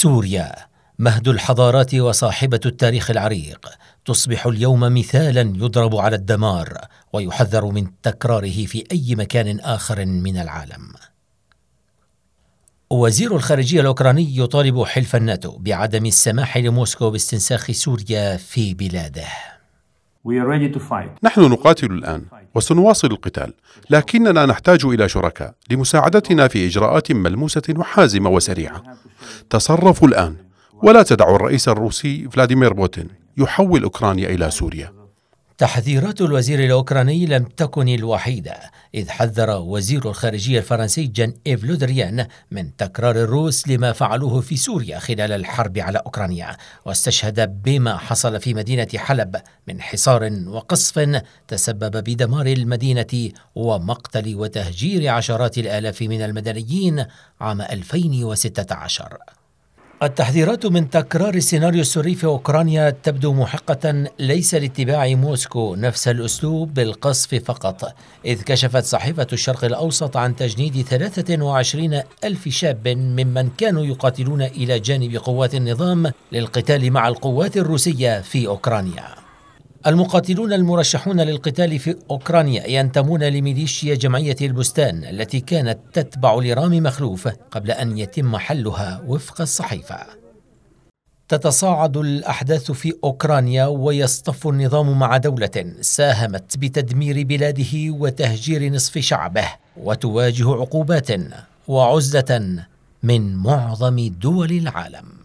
سوريا مهد الحضارات وصاحبه التاريخ العريق تصبح اليوم مثالا يضرب على الدمار ويحذر من تكراره في اي مكان اخر من العالم وزير الخارجيه الاوكراني يطالب حلف الناتو بعدم السماح لموسكو باستنساخ سوريا في بلاده نحن نقاتل الآن وسنواصل القتال لكننا نحتاج إلى شركاء لمساعدتنا في إجراءات ملموسة وحازمة وسريعة تصرفوا الآن ولا تدعوا الرئيس الروسي فلاديمير بوتين يحول أوكرانيا إلى سوريا تحذيرات الوزير الأوكراني لم تكن الوحيدة إذ حذر وزير الخارجية الفرنسي جان إيف لودريان من تكرار الروس لما فعلوه في سوريا خلال الحرب على أوكرانيا واستشهد بما حصل في مدينة حلب من حصار وقصف تسبب بدمار المدينة ومقتل وتهجير عشرات الآلاف من المدنيين عام 2016 التحذيرات من تكرار السيناريو السوري في أوكرانيا تبدو محقة ليس لاتباع موسكو نفس الأسلوب بالقصف فقط إذ كشفت صحيفة الشرق الأوسط عن تجنيد 23 ألف شاب ممن كانوا يقاتلون إلى جانب قوات النظام للقتال مع القوات الروسية في أوكرانيا المقاتلون المرشحون للقتال في أوكرانيا ينتمون لميليشيا جمعية البستان التي كانت تتبع لرامي مخلوف قبل أن يتم حلها وفق الصحيفة تتصاعد الأحداث في أوكرانيا ويصطف النظام مع دولة ساهمت بتدمير بلاده وتهجير نصف شعبه وتواجه عقوبات وعزلة من معظم دول العالم